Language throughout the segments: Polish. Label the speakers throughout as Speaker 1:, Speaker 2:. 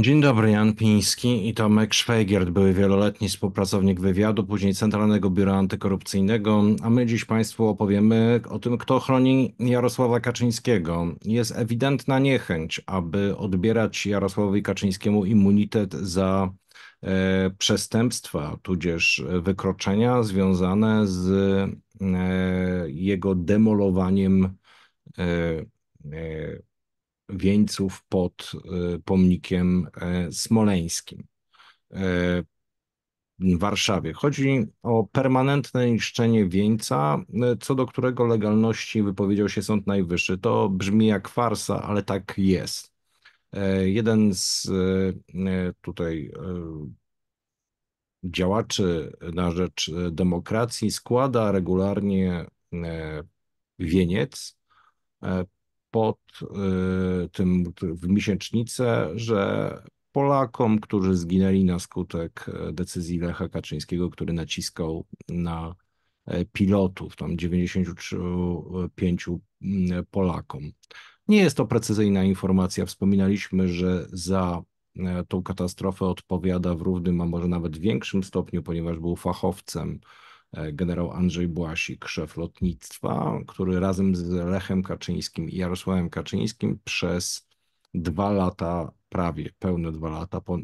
Speaker 1: Dzień dobry, Jan Piński i Tomek Szwajgiert, były wieloletni współpracownik wywiadu, później Centralnego Biura Antykorupcyjnego, a my dziś Państwu opowiemy o tym, kto chroni Jarosława Kaczyńskiego. Jest ewidentna niechęć, aby odbierać Jarosławowi Kaczyńskiemu immunitet za e, przestępstwa, tudzież wykroczenia związane z e, jego demolowaniem e, e wieńców pod y, pomnikiem e, smoleńskim e, w Warszawie. Chodzi o permanentne niszczenie wieńca, e, co do którego legalności wypowiedział się Sąd Najwyższy. To brzmi jak farsa, ale tak jest. Jeden z tutaj działaczy na rzecz demokracji składa regularnie wieniec pod y, tym w miesięcznicę, że Polakom, którzy zginęli na skutek e, decyzji Lecha Kaczyńskiego, który naciskał na e, pilotów, tam 95 mm, Polakom. Nie jest to precyzyjna informacja. Wspominaliśmy, że za e, tą katastrofę odpowiada w równym, a może nawet większym stopniu, ponieważ był fachowcem E, generał Andrzej Błasik, szef lotnictwa, który razem z Lechem Kaczyńskim i Jarosławem Kaczyńskim przez dwa lata, prawie pełne dwa lata, po,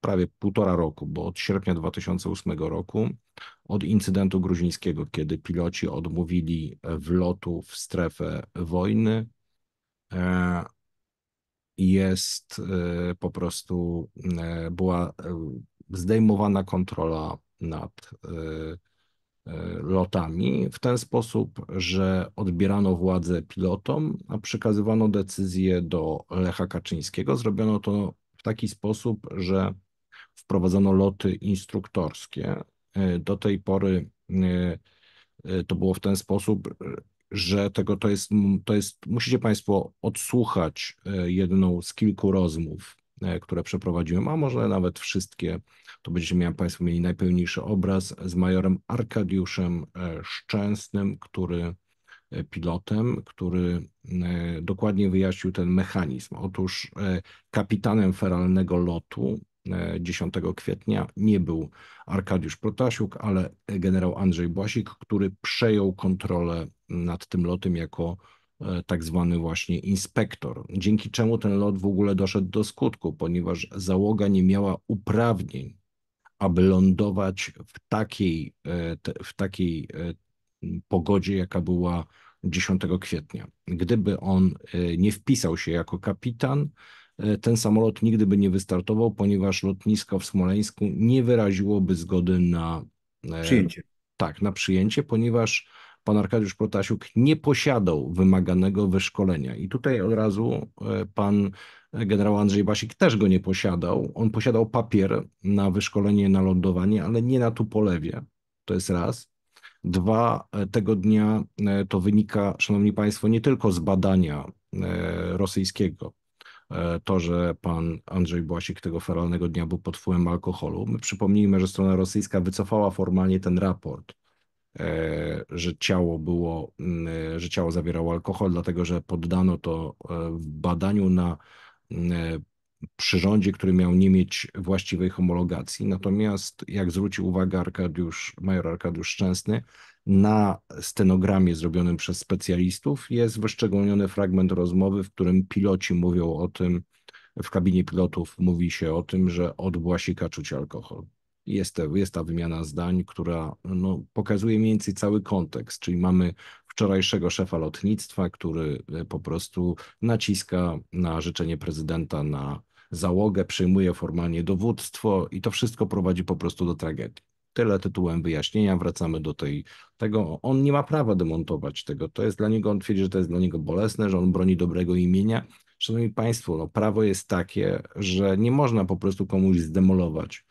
Speaker 1: prawie półtora roku, bo od sierpnia 2008 roku, od incydentu gruzińskiego, kiedy piloci odmówili wlotu w strefę wojny, e, jest e, po prostu, była zdejmowana kontrola nad lotami w ten sposób, że odbierano władzę pilotom, a przekazywano decyzję do Lecha Kaczyńskiego. Zrobiono to w taki sposób, że wprowadzono loty instruktorskie. Do tej pory e, e, to było w ten sposób, że tego to jest, to jest musicie Państwo odsłuchać e, jedną z kilku rozmów E, które przeprowadziłem, a może nawet wszystkie. To będziecie miał, Państwo mieli najpełniejszy obraz z majorem Arkadiuszem e, Szczęsnym, który e, pilotem, który dokładnie wyjaśnił ten mechanizm. Otóż kapitanem feralnego lotu 10 kwietnia nie był Arkadiusz Protasiuk, ale generał Andrzej Błasik, który przejął kontrolę nad tym lotem jako E, tak zwany właśnie inspektor, dzięki czemu ten lot w ogóle doszedł do skutku, ponieważ załoga nie miała uprawnień, aby lądować w takiej, e, w takiej e, pogodzie, jaka była 10 kwietnia. Gdyby on nie wpisał się jako kapitan, ten samolot nigdy by nie wystartował, ponieważ lotnisko w Smoleńsku nie wyraziłoby zgody na przyjęcie. Tak, na przyjęcie, ponieważ pan Arkadiusz Protasiuk nie posiadał wymaganego wyszkolenia. I tutaj od razu e, pan e, generał Andrzej Basik też go nie posiadał. On posiadał papier na wyszkolenie, na lądowanie, ale nie na Tupolewie. To jest raz. Dwa, e, tego dnia to wynika, szanowni państwo, nie tylko z badania rosyjskiego, to, że pan Andrzej Błasik tego feralnego dnia był pod wpływem alkoholu. My przypomnijmy, że strona rosyjska wycofała formalnie ten raport E, że ciało było, mm, e, że ciało zawierało alkohol, dlatego że poddano to e, w badaniu na mm, przyrządzie, który miał nie mieć właściwej homologacji. Natomiast, jak zwrócił uwagę Arkadiusz, major Arkadiusz Szczęsny, na stenogramie zrobionym przez specjalistów jest wyszczególniony fragment rozmowy, w którym piloci mówią o tym, w kabinie pilotów mówi się o tym, że od Błasika czuć alkohol jest, te, jest ta wymiana zdań, która no, pokazuje mniej więcej cały kontekst, czyli mamy wczorajszego szefa lotnictwa, który e, po prostu naciska na życzenie prezydenta na załogę, przyjmuje formalnie dowództwo i to wszystko prowadzi po prostu do tragedii. Tyle tytułem wyjaśnienia, wracamy do tej, tego. On nie ma prawa demontować tego. To jest dla niego, on twierdzi, że to jest dla niego bolesne, że on broni dobrego imienia. Szanowni Państwo, no, prawo jest takie, że nie można po prostu komuś zdemolować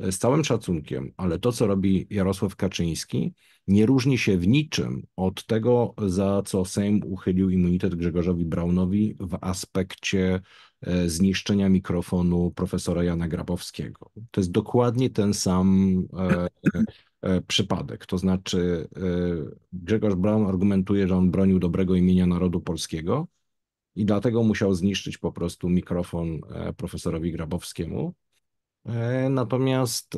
Speaker 1: z całym szacunkiem, ale to, co robi Jarosław Kaczyński, nie różni się w niczym od tego, za co Sejm uchylił immunitet Grzegorzowi Braunowi w aspekcie e, zniszczenia mikrofonu profesora Jana Grabowskiego. To jest dokładnie ten sam e, e, przypadek. To znaczy, Grzegorz Braun argumentuje, że on bronił dobrego imienia narodu polskiego i dlatego musiał zniszczyć po prostu mikrofon profesorowi Grabowskiemu. E, natomiast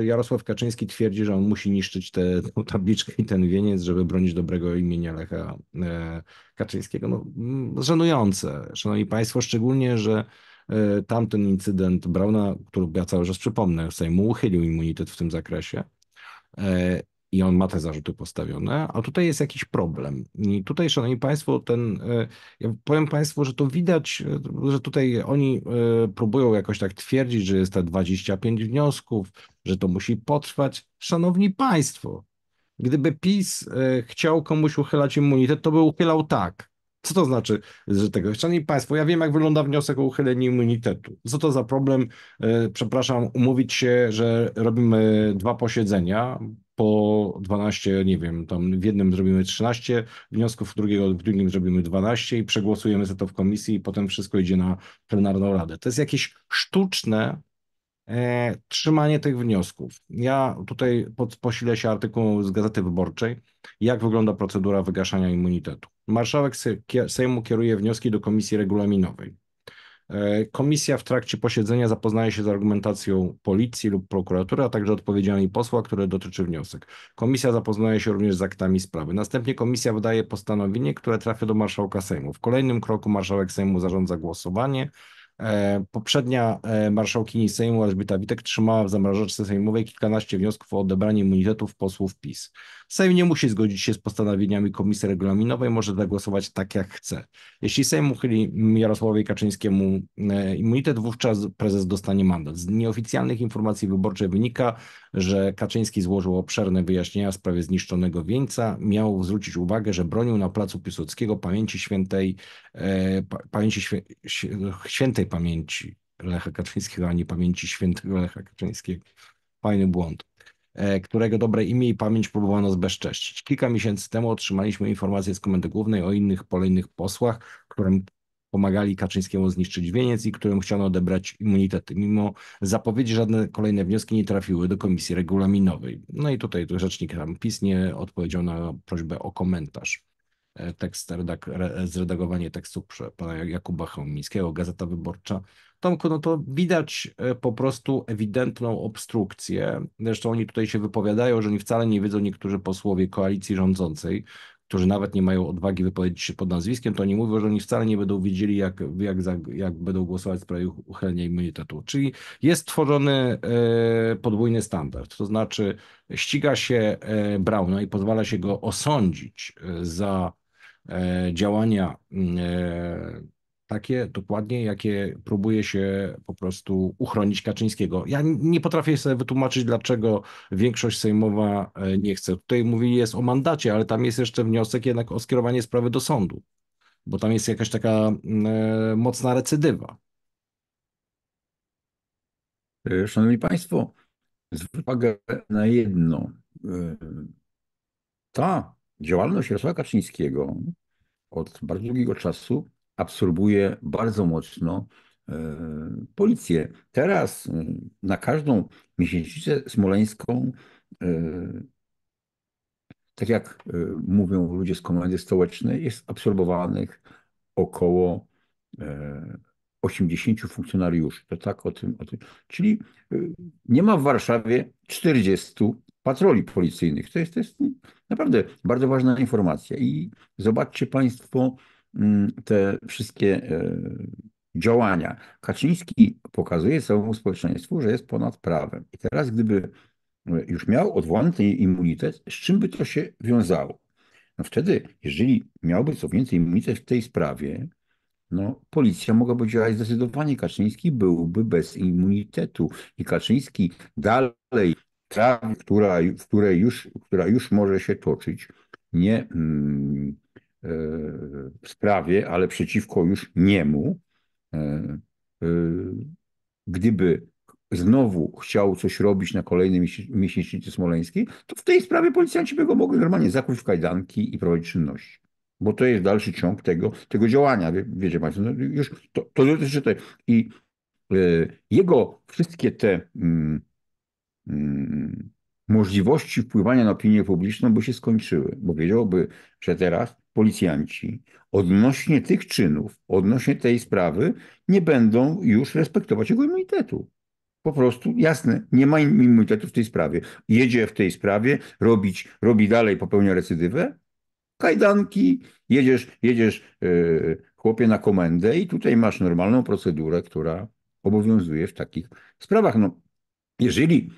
Speaker 1: e, Jarosław Kaczyński twierdzi, że on musi niszczyć tę tabliczkę i ten wieniec, żeby bronić dobrego imienia Lecha e, Kaczyńskiego. No, mm, żenujące, szanowni państwo, szczególnie, że tamten incydent Brauna, który ja cały czas przypomnę, Sejmu uchylił immunitet w tym zakresie i on ma te zarzuty postawione, a tutaj jest jakiś problem. I tutaj, szanowni państwo, ten, e, ja powiem państwu, że to widać, e, że tutaj oni e, próbują jakoś tak twierdzić, że jest te 25 wniosków, że to musi potrwać. Szanowni państwo, gdyby PiS chciał komuś uchylać immunitet, to by uchylał tak. Co to znaczy, że tego? Szanowni Państwo, ja wiem, jak wygląda wniosek o uchylenie immunitetu. Co to za problem? Przepraszam, umówić się, że robimy dwa posiedzenia, po 12, nie wiem, tam w jednym zrobimy 13 wniosków, w, drugiego, w drugim zrobimy 12 i przegłosujemy to w komisji i potem wszystko idzie na plenarną radę. To jest jakieś sztuczne e, trzymanie tych wniosków. Ja tutaj pod, posilę się artykuł z Gazety Wyborczej, jak wygląda procedura wygaszania immunitetu. Marszałek Sejmu kieruje wnioski do komisji regulaminowej. E, komisja w trakcie posiedzenia zapoznaje się z argumentacją policji lub prokuratury, a także odpowiedziami posła, które dotyczy wniosek. Komisja zapoznaje się również z aktami sprawy. Następnie komisja wydaje postanowienie, które trafia do marszałka Sejmu. W kolejnym kroku marszałek Sejmu zarządza głosowanie E, poprzednia e, marszałkini Sejmu Elżbieta Witek trzymała w zamrażaczce sejmowej kilkanaście wniosków o odebranie immunitetów posłów PiS. Sejm nie musi zgodzić się z postanowieniami komisji regulaminowej, może zagłosować tak jak chce. Jeśli Sejm uchyli Jarosławowi Kaczyńskiemu e, immunitet, wówczas prezes dostanie mandat. Z nieoficjalnych informacji wyborczych wynika, że Kaczyński złożył obszerne wyjaśnienia w sprawie zniszczonego wieńca. Miał zwrócić uwagę, że bronił na placu Piłsudskiego pamięci świętej, pamięci świę, świętej pamięci Lecha Kaczyńskiego, ani pamięci świętego Lecha Kaczyńskiego. Fajny błąd e, którego dobre imię i pamięć próbowano zbezcześcić. Kilka miesięcy temu otrzymaliśmy informację z Komendy Głównej o innych kolejnych posłach, którym pomagali Kaczyńskiemu zniszczyć wieniec i którym chciano odebrać immunitety. Mimo zapowiedzi żadne kolejne wnioski nie trafiły do komisji regulaminowej. No i tutaj rzecznik tam PiS nie odpowiedział na prośbę o komentarz. E, tekst, redak, zredagowanie tekstu pana Jakuba Chełmińskiego, Gazeta Wyborcza. Tomku, no to widać e, po prostu ewidentną obstrukcję. Zresztą oni tutaj się wypowiadają, że oni wcale nie wiedzą, niektórzy posłowie koalicji rządzącej, którzy nawet nie mają odwagi wypowiedzieć się pod nazwiskiem, to oni mówią, że oni wcale nie będą wiedzieli, jak, jak, jak będą głosować w sprawie uchylenia immunitetu. Czyli jest tworzony e, podwójny standard, to znaczy ściga się Brauna i pozwala się go osądzić za E, działania e, takie dokładnie, jakie próbuje się po prostu uchronić Kaczyńskiego. Ja nie potrafię sobie wytłumaczyć, dlaczego większość sejmowa e, nie chce. Tutaj mówi jest o mandacie, ale tam jest jeszcze wniosek jednak o skierowanie sprawy do sądu, bo tam jest jakaś taka mocna recydywa. Szanowni Państwo,
Speaker 2: zwróć uwagę na jedno. Ta Działalność Jarosława Kaczyńskiego od bardzo długiego czasu absorbuje bardzo mocno e, policję. Teraz e, na każdą miesięcznicę smoleńską, e, tak jak mówią ludzie z komendy stołecznej, jest absorbowanych około 80 funkcjonariuszy. To tak o tym. O tym. Czyli nie ma w Warszawie 40 patroli policyjnych. To jest, to jest naprawdę bardzo ważna informacja. I zobaczcie Państwo mm, te wszystkie e, działania. Kaczyński pokazuje całemu społeczeństwu, że jest ponad prawem. I teraz, gdyby e, już miał odwołany ten immunitet, z czym by to się wiązało? No wtedy, jeżeli miałby co więcej immunitet w tej sprawie, no, policja mogłaby działać zdecydowanie. Kaczyński byłby bez immunitetu i Kaczyński dalej trawie, która, w której już, która już może się toczyć, nie mm, e, w sprawie, ale przeciwko już niemu, e, e, gdyby znowu chciał coś robić na kolejnej miesięcznicy smoleńskiej, to w tej sprawie policjanci by go mogli normalnie zakuć w kajdanki i prowadzić czynności. Bo to jest dalszy ciąg tego, tego działania, Wie, wiecie Państwo. No już to, to dotyczy tej. I y, jego wszystkie te y, Mm, możliwości wpływania na opinię publiczną by się skończyły, bo wiedziałby, że teraz policjanci odnośnie tych czynów, odnośnie tej sprawy nie będą już respektować jego immunitetu. Po prostu jasne, nie ma immunitetu w tej sprawie. Jedzie w tej sprawie, robić, robi dalej, popełnia recydywę. Kajdanki, jedziesz, jedziesz yy, chłopie na komendę i tutaj masz normalną procedurę, która obowiązuje w takich sprawach. No, jeżeli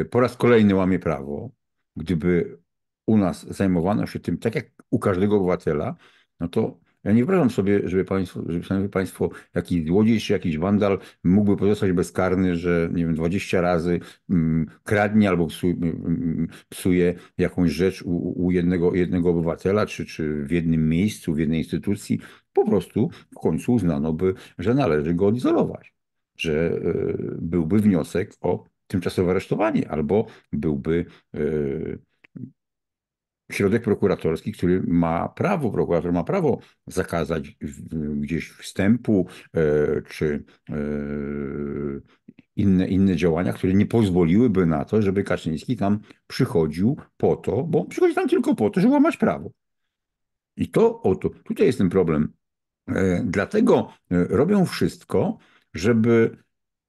Speaker 2: e, po raz kolejny łamie prawo, gdyby u nas zajmowano się tym tak jak u każdego obywatela, no to ja nie wyobrażam sobie, żeby państwo, żeby, szanowni państwo, jakiś złodziej czy jakiś wandal mógłby pozostać bezkarny, że nie wiem, 20 razy mm, kradnie albo psuje, mm, mm, psuje jakąś rzecz u, u, jednego, jednego obywatela, czy, czy w jednym miejscu, w jednej instytucji. Po prostu w końcu uznano by, że należy go odizolować, że y, byłby wniosek o tymczasowo aresztowani, albo byłby e, środek prokuratorski, który ma prawo, prokurator ma prawo zakazać gdzieś wstępu e, czy e, inne, inne działania, które nie pozwoliłyby na to, żeby Kaczyński tam przychodził po to, bo przychodzi tam tylko po to, żeby łamać prawo. I to, oto, tutaj jest ten problem. Dlatego robią wszystko, żeby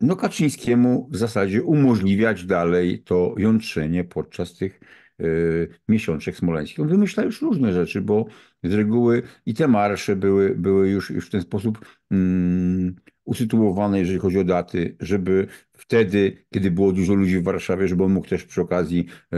Speaker 2: no Kaczyńskiemu w zasadzie umożliwiać dalej to jątrzenie podczas tych y, miesiączek smoleńskich. On wymyśla już różne rzeczy, bo z reguły i te marsze były, były już, już w ten sposób mm, usytuowane, jeżeli chodzi o daty, żeby wtedy, kiedy było dużo ludzi w Warszawie, żeby on mógł też przy okazji y,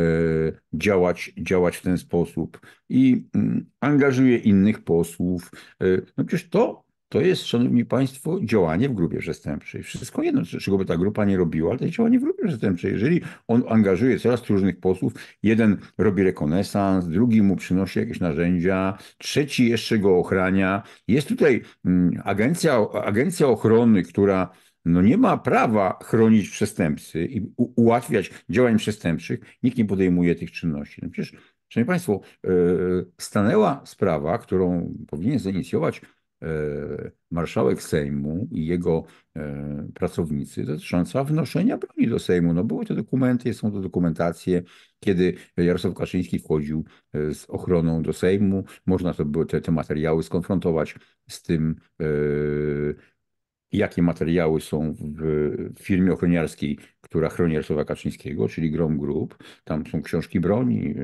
Speaker 2: działać, działać w ten sposób. I mm, angażuje innych posłów. Y, no przecież to to jest, szanowni państwo, działanie w grupie przestępczej. Wszystko jedno, czego by ta grupa nie robiła, ale to jest działanie w grupie przestępczej. Jeżeli on angażuje coraz różnych posłów, jeden robi rekonesans, drugi mu przynosi jakieś narzędzia, trzeci jeszcze go ochrania. Jest tutaj mm, agencja, agencja ochrony, która no nie ma prawa chronić przestępcy i ułatwiać działań przestępczych, nikt nie podejmuje tych czynności. No przecież, Szanowni Państwo, e, stanęła sprawa, którą powinien zainicjować E, marszałek Sejmu i jego e, pracownicy dotycząca wnoszenia broni do Sejmu. No były te dokumenty, są to dokumentacje, kiedy Jarosław Kaczyński wchodził e, z ochroną do Sejmu. Można to te, te materiały skonfrontować z tym, jakie materiały są w firmie ochroniarskiej, która chroni Jarosława Kaczyńskiego, czyli Grom Group. Tam są książki broni, y,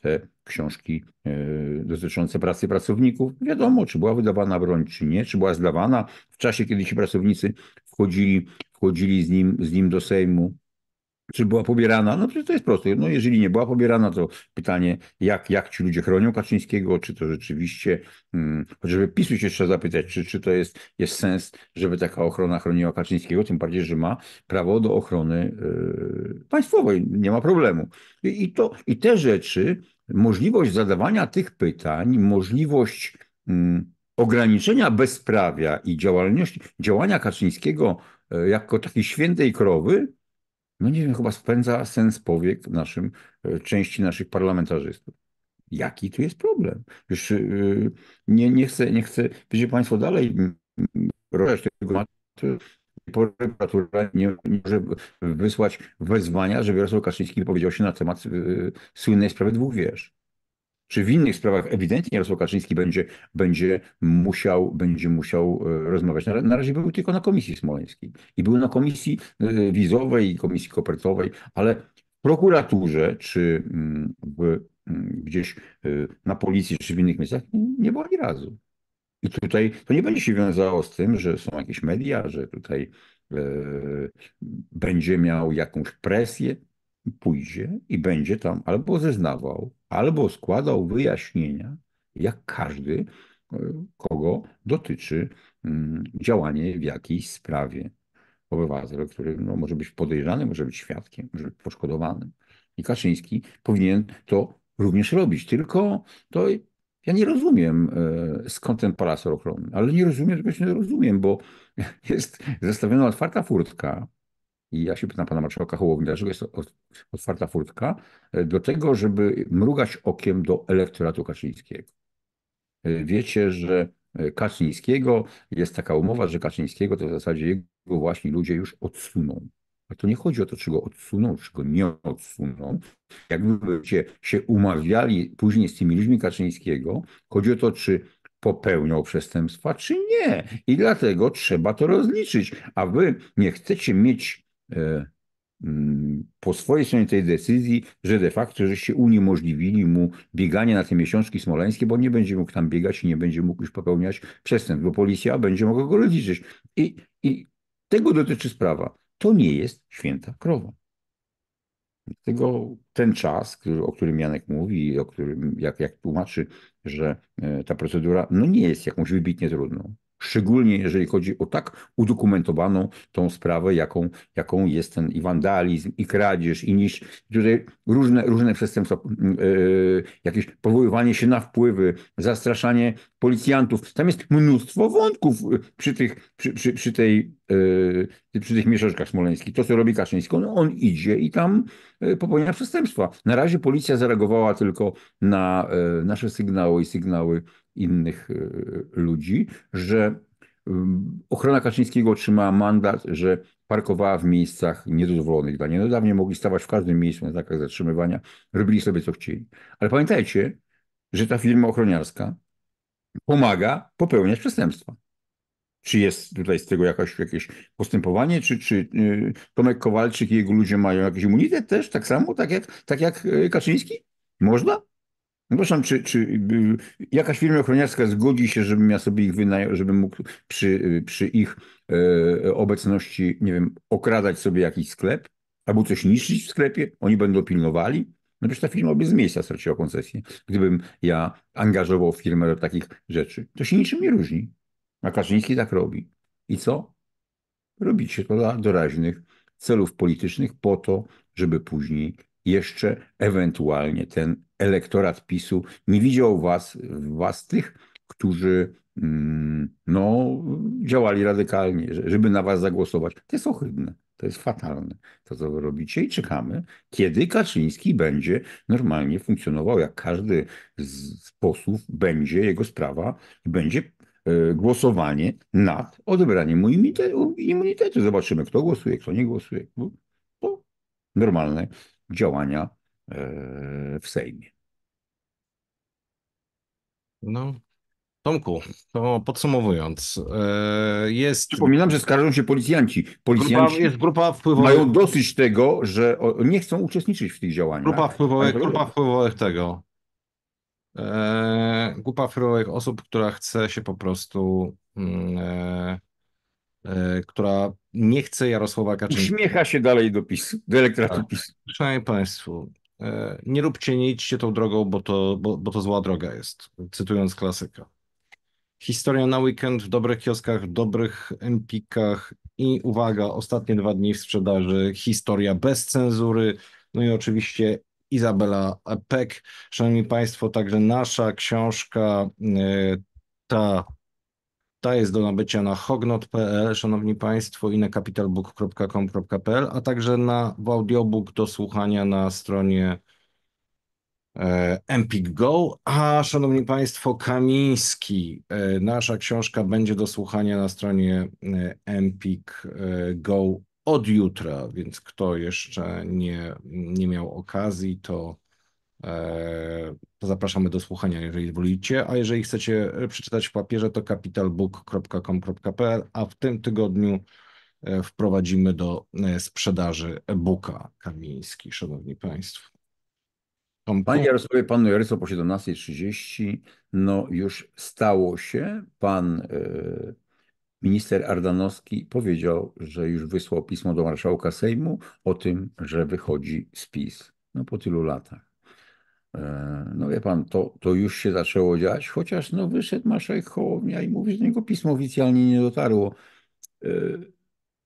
Speaker 2: te książki y, dotyczące pracy pracowników. Wiadomo, czy była wydawana broń, czy nie, czy była zdawana w czasie, kiedy ci pracownicy wchodzili, wchodzili z, nim, z nim do Sejmu. Czy była pobierana? No przecież to jest proste. No jeżeli nie była pobierana, to pytanie, jak, jak ci ludzie chronią Kaczyńskiego, czy to rzeczywiście, hmm, chociażby PiSu się trzeba zapytać, czy, czy to jest, jest sens, żeby taka ochrona chroniła Kaczyńskiego, tym bardziej, że ma prawo do ochrony yy, państwowej, nie ma problemu. I, I, to, I te rzeczy, możliwość zadawania tych pytań, możliwość yy, ograniczenia bezprawia i działalności, działania Kaczyńskiego yy, jako takiej świętej krowy, no nie wiem, chyba spędza sens powiek naszym, e, części naszych parlamentarzystów. Jaki tu jest problem? Już e, nie, nie chcę, nie chcę, wiecie Państwo, dalej robić tego prokuratura nie, nie może wysłać wezwania, żeby Jarosław Kaczyński wypowiedział się na temat e, słynnej sprawy dwóch wież czy w innych sprawach ewidentnie Jarosław Kaczyński będzie, będzie, musiał, będzie musiał e, rozmawiać. Na, na razie był tylko na komisji smoleńskiej i był na komisji e, wizowej, i komisji kopertowej, ale w prokuraturze czy mm, w, mm, gdzieś e, na policji czy w innych miejscach nie było ani razu. I tutaj to nie będzie się wiązało z tym, że są jakieś media, że tutaj e, będzie miał jakąś presję pójdzie i będzie tam albo zeznawał, albo składał wyjaśnienia, jak każdy, e, kogo dotyczy mm, działanie w jakiejś sprawie. Obywatel, który no, może być podejrzany, może być świadkiem, może być poszkodowanym. I Kaczyński powinien to również robić. Tylko to ja nie rozumiem, e, skąd ten parasol ochronny, ale nie rozumiem, tego się nie rozumiem, bo jest zastawiona otwarta furtka, i ja się pytam pana marszałka Hołowni, dlaczego jest otwarta furtka? E, do tego, żeby mrugać okiem do elektoratu Kaczyńskiego. E, wiecie, że e, Kaczyńskiego jest taka umowa, że Kaczyńskiego to w zasadzie jego właśnie ludzie już odsuną. Ale to nie chodzi o to, czy go odsuną, czy go nie odsuną. Jakbyście się umawiali później z tymi ludźmi Kaczyńskiego, chodzi o to, czy popełnią przestępstwa, czy nie. I dlatego trzeba to rozliczyć. A wy nie chcecie mieć E, mm, po swojej stronie tej decyzji, że de facto żeście uniemożliwili mu bieganie na te miesiączki smoleńskie, bo nie będzie mógł tam biegać i nie będzie mógł już popełniać przestępstw, bo policja będzie mogła go rozliczyć. I, I tego dotyczy sprawa. To nie jest święta krowa. Dlatego ten czas, który, o którym Janek mówi, o którym, jak, jak tłumaczy, że e, ta procedura no nie jest jakąś wybitnie trudną, szczególnie jeżeli chodzi o tak udokumentowaną tą sprawę, jaką, jaką jest ten i wandalizm, i kradzież, i niż tutaj różne, różne przestępstwa, yy, jakieś powoływanie się na wpływy, zastraszanie policjantów. Tam jest mnóstwo wątków e, przy, tych, przy, przy, przy tej, yy, przy tych mieszaczkach smoleńskich. To, co robi Kaczyński, on, no on idzie i tam E, popełnienia przestępstwa. Na razie policja zareagowała tylko na e, nasze sygnały i sygnały innych e, ludzi, że mm, ochrona Kaczyńskiego otrzymała mandat, że parkowała w miejscach niedozwolonych dla niej. No dawniej mogli stawać w każdym miejscu na znakach zatrzymywania, robili sobie co chcieli. Ale pamiętajcie, że ta firma ochroniarska pomaga popełniać przestępstwa. Czy jest tutaj z tego jakaś, jakieś postępowanie? Czy, czy y, Tomek Kowalczyk i jego ludzie mają jakiś immunitet też? Tak samo, tak jak, tak jak y, Kaczyński? Można? No proszę, czy, czy y, jakaś firma ochroniarska zgodzi się, żebym ja sobie ich wynajął, żebym mógł przy, przy ich e, obecności, nie wiem, okradać sobie jakiś sklep albo coś niszczyć w sklepie? Oni będą pilnowali? No przecież ta firma by z miejsca straciła koncesję, gdybym ja angażował firmę do takich rzeczy. To się niczym nie różni. A Kaczyński tak robi. I co? Robicie to dla doraźnych celów politycznych po to, żeby później jeszcze ewentualnie ten elektorat PiSu nie widział was, was tych, którzy mm, no, działali radykalnie, żeby na was zagłosować. To jest ohydne, to jest fatalne, to co wy robicie i czekamy, kiedy Kaczyński będzie normalnie funkcjonował, jak każdy z posłów będzie jego sprawa, będzie E, głosowanie nad odebraniem mu immunitetu. Zobaczymy, kto głosuje, kto nie głosuje. To normalne działania e, w Sejmie. No, Tomku, to podsumowując, e, jest. Przypominam, że skarżą się policjanci. Policjanci grupa, jest
Speaker 1: grupa wpływowych. mają
Speaker 2: dosyć tego, że nie chcą
Speaker 1: uczestniczyć w tych działaniach. Grupa wpływowych, grupa wpływowych tego e, grupa fryłek osób, która chce się po prostu, mm, e, e, która nie chce Jarosława Kaczyńskiego. Uśmiecha się dalej do PiS, do elektoratu tak. PiS. Szanowni Państwo, e, nie róbcie, nie idźcie tą drogą, bo to, bo, bo to zła droga jest, cytując klasyka. Historia na weekend w dobrych kioskach, dobrych empikach i uwaga, ostatnie dwa dni w sprzedaży, historia bez cenzury, no i oczywiście Izabela Peck. Szanowni Państwo, także nasza książka, e, ta ta jest do nabycia na hognot.pl, szanowni państwo, i na capitalbook.com.pl, a także na w audiobook do słuchania na stronie e, Empik Go. A szanowni państwo, Kamiński, e, nasza książka będzie do słuchania na stronie Empik Go od jutra, więc kto jeszcze nie, nie miał okazji, to, e, to zapraszamy do słuchania, jeżeli wolicie. A jeżeli chcecie przeczytać w papierze, to capitalbook.com.pl, a w tym tygodniu e, wprowadzimy do e, sprzedaży e-booka Kamiński, szanowni państwo. Tom, Panie Jarosławie,
Speaker 2: panu Jarosław po 17.30, no już stało się, Pan e, Minister Ardanowski powiedział, że już wysłał pismo do marszałka Sejmu o tym, że wychodzi z PiS. No po tylu latach. E, no wie pan, to, to już się zaczęło dziać, chociaż no wyszedł marszałek Hołownia i mówi, że niego pismo oficjalnie nie dotarło. E,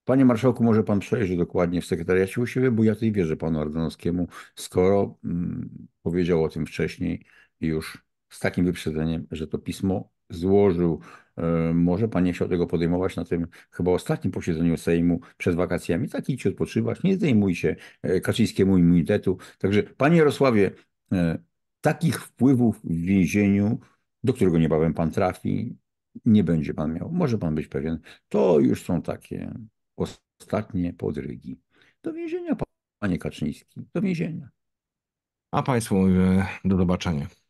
Speaker 2: panie marszałku, może pan przejrzy dokładnie w sekretariacie u siebie, bo ja tej wierzę panu Ardanowskiemu, skoro mm, powiedział o tym wcześniej już z takim wyprzedzeniem, że to pismo złożył E, może pan nie chciał tego podejmować na tym chyba ostatnim posiedzeniu Sejmu przed wakacjami. Tak idźcie odpoczywać, nie zdejmujcie Kaczyńskiemu immunitetu. Także panie Jarosławie, e, takich wpływów w więzieniu, do którego niebawem pan trafi, nie będzie pan miał. Może pan być pewien. To już są takie ostatnie podrygi. Do więzienia, panie Kaczyński. Do
Speaker 1: więzienia. A państwu mówię, do zobaczenia.